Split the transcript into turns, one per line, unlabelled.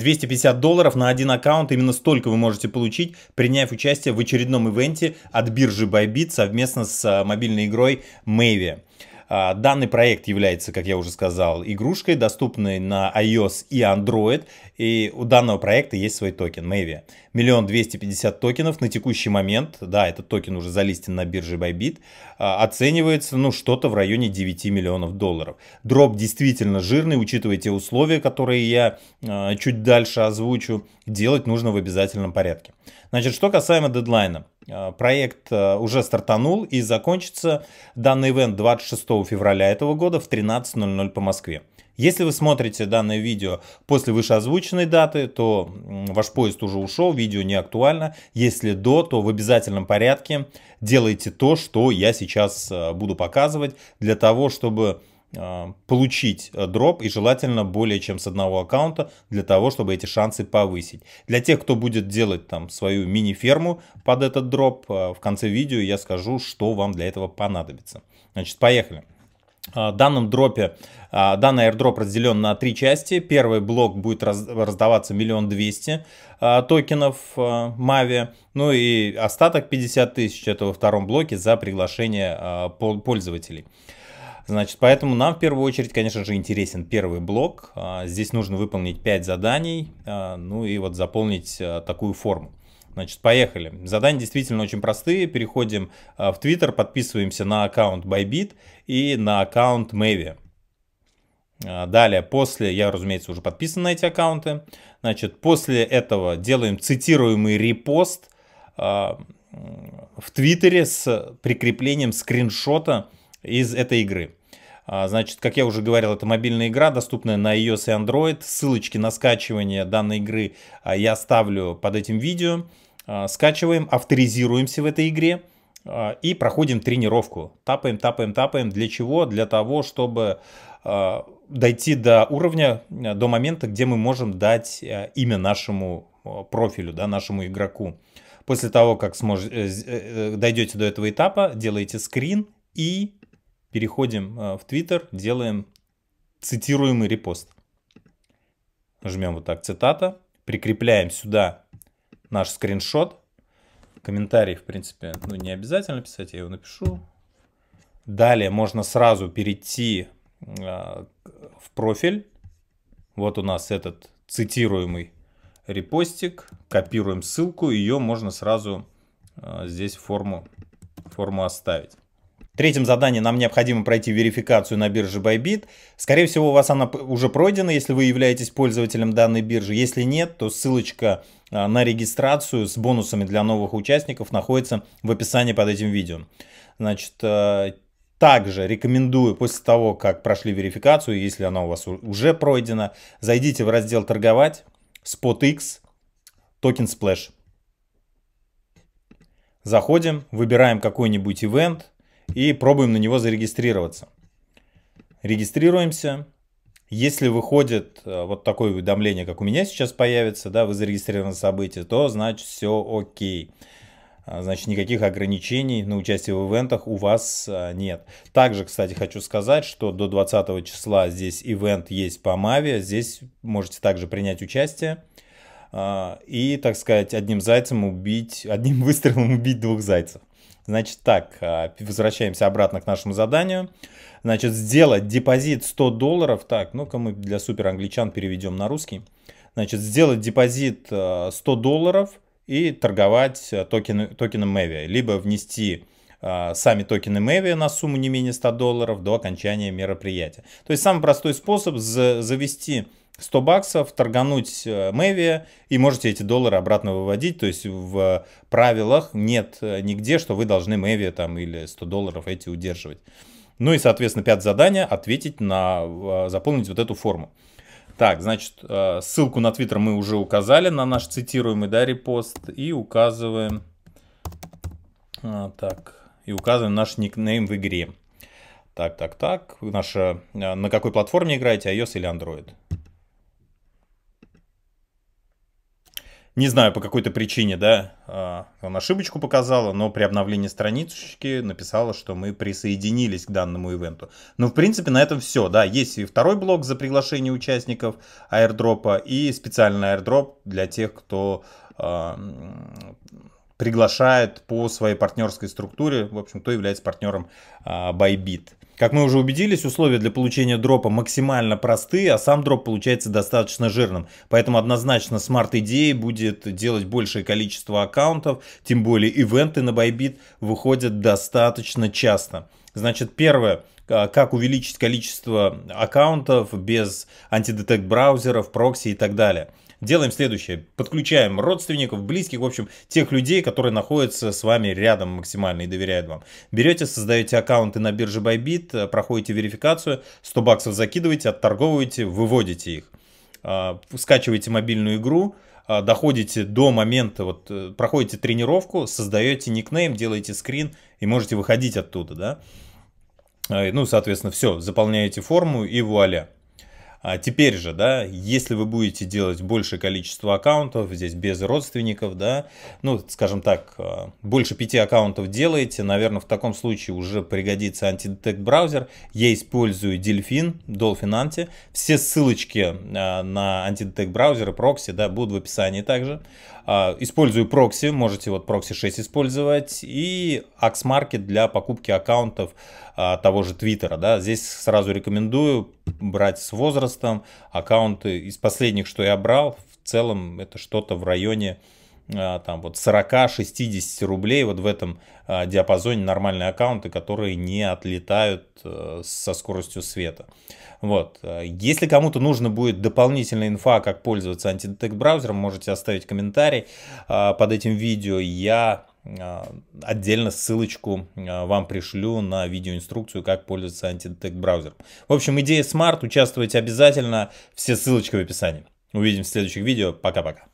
250 долларов на один аккаунт, именно столько вы можете получить, приняв участие в очередном ивенте от биржи Bybit совместно с а, мобильной игрой Mavi. А, данный проект является, как я уже сказал, игрушкой, доступной на iOS и Android. И у данного проекта есть свой токен Mavi. Миллион двести пятьдесят токенов на текущий момент. Да, этот токен уже залистен на бирже Bybit. А, оценивается, ну, что-то в районе 9 миллионов долларов. Дроп действительно жирный, учитывая те условия, которые я а, чуть дальше озвучу. Делать нужно в обязательном порядке. Значит, что касаемо дедлайна. Э, проект э, уже стартанул и закончится данный ивент 26 февраля этого года в 13.00 по Москве. Если вы смотрите данное видео после вышеозвученной даты, то ваш поезд уже ушел, видео не актуально. Если до, то в обязательном порядке делайте то, что я сейчас э, буду показывать, для того, чтобы Э, получить э, дроп и желательно более чем с одного аккаунта для того, чтобы эти шансы повысить. Для тех, кто будет делать там свою мини-ферму под этот дроп, э, в конце видео я скажу, что вам для этого понадобится. Значит, поехали. В данном дропе, данный airdrop разделен на три части. Первый блок будет раздаваться миллион двести токенов Мави. Ну и остаток 50 тысяч это во втором блоке за приглашение пользователей. Значит, поэтому нам в первую очередь, конечно же, интересен первый блок. А, здесь нужно выполнить 5 заданий, а, ну и вот заполнить а, такую форму. Значит, поехали. Задания действительно очень простые. Переходим в Twitter, подписываемся на аккаунт Bybit и на аккаунт Mavi. Далее, после, я, разумеется, уже подписан на эти аккаунты. Значит, после этого делаем цитируемый репост в Твиттере с прикреплением скриншота из этой игры. А, значит, как я уже говорил, это мобильная игра, доступная на iOS и Android. Ссылочки на скачивание данной игры а, я оставлю под этим видео. А, скачиваем, авторизируемся в этой игре и проходим тренировку. Тапаем, тапаем, тапаем. Для чего? Для того, чтобы дойти до уровня, до момента, где мы можем дать имя нашему профилю, да, нашему игроку. После того, как смож... Э, э, э, дойдете до этого этапа, делаете скрин и переходим э, в Twitter, делаем цитируемый репост. Жмем вот так цитата, прикрепляем сюда наш скриншот. Комментарий, в принципе, ну, не обязательно писать, я его напишу. Далее можно сразу перейти э, в профиль. Вот у нас этот цитируемый репостик. Копируем ссылку, ее можно сразу э, здесь в форму, форму оставить. Третьим заданием нам необходимо пройти верификацию на бирже Bybit. Скорее всего, у вас она уже пройдена, если вы являетесь пользователем данной биржи. Если нет, то ссылочка а, на регистрацию с бонусами для новых участников находится в описании под этим видео. Значит, э, также рекомендую после того, как прошли верификацию, если она у вас уже пройдена, зайдите в раздел «Торговать», SpotX, Token Splash. Заходим, выбираем какой-нибудь ивент – и пробуем на него зарегистрироваться. Регистрируемся. Если выходит э, вот такое уведомление, как у меня сейчас появится, да, вы зарегистрированы на событие, то значит все окей. А, значит, никаких ограничений на участие в ивентах у вас э, нет. Также, кстати, хочу сказать, что до 20 числа здесь ивент есть по Маве. Здесь можете также принять участие а, и, так сказать, одним зайцем убить, одним выстрелом убить двух зайцев. Значит так, а, возвращаемся обратно к нашему заданию. Значит, сделать депозит 100 долларов. Так, ну-ка мы для супер англичан переведем на русский. Значит, сделать депозит 100 э, долларов и торговать э, токен, токеном MEVI. Либо внести а, сами токены Mavi на сумму не менее 100 долларов до окончания мероприятия. То есть самый простой способ завести 100 баксов, торгануть э, Мэви и можете эти доллары обратно выводить. То есть в правилах нет э, нигде, что вы должны Мэви там или 100 долларов эти удерживать. Ну и, соответственно, пятое задание – ответить на, э, заполнить вот эту форму. Так, значит, ссылку на Твиттер мы уже указали, на наш цитируемый, да, репост. И указываем, а, так, и указываем наш никнейм в игре. Так, так, так. Наша, э, на какой платформе играете, iOS или Android? Не знаю, по какой-то причине, да, а, она ошибочку показала, но при обновлении странички написала, что мы присоединились к данному ивенту. Но, ну, в принципе, на этом все, да. Есть и второй блок за приглашение участников аирдропа и специальный аирдроп для тех, кто а, приглашает по своей партнерской структуре, в общем, кто является партнером а, Bybit. Как мы уже убедились, условия для получения дропа максимально простые, а сам дроп получается достаточно жирным. Поэтому однозначно Smart Idea будет делать большее количество аккаунтов, тем более ивенты на Bybit выходят достаточно часто. Значит, первое, а, как увеличить количество аккаунтов без антидетект браузеров, прокси и так далее делаем следующее. Подключаем родственников, близких, в общем, тех людей, которые находятся с вами рядом максимально и доверяют вам. Берете, создаете аккаунты на бирже Bybit, э, проходите верификацию, 100 баксов закидываете, отторговываете, выводите их. А, скачиваете мобильную игру, а, доходите до момента, вот э, проходите тренировку, создаете никнейм, делаете скрин и можете выходить оттуда, да. А, ну, соответственно, все, заполняете форму и вуаля. А теперь же, да, если вы будете делать большее количество аккаунтов, здесь без родственников, да, ну, скажем так, э, больше пяти аккаунтов делаете, наверное, в таком случае уже пригодится антидетект браузер. Я использую Delphin, Dolphin Anti. Все ссылочки э, на антидетект браузер и прокси, да, будут в описании также. А, использую прокси, можете вот прокси 6 использовать, и Axe для покупки аккаунтов э, того же Твиттера, да, здесь сразу рекомендую брать с возрастом. Аккаунты из последних, что я брал, в целом это что-то в районе а, там вот 40-60 рублей вот в этом а, диапазоне нормальные аккаунты, которые не отлетают э, со скоростью света. Вот. Если кому-то нужно будет дополнительная инфа, как пользоваться антидетект браузером, можете оставить комментарий а, под этим видео. Я а, отдельно ссылочку а, вам пришлю на видеоинструкцию, как пользоваться антидетект браузером. В общем, идея смарт, участвовать обязательно, все ссылочки в описании. Увидимся в следующих видео, пока-пока.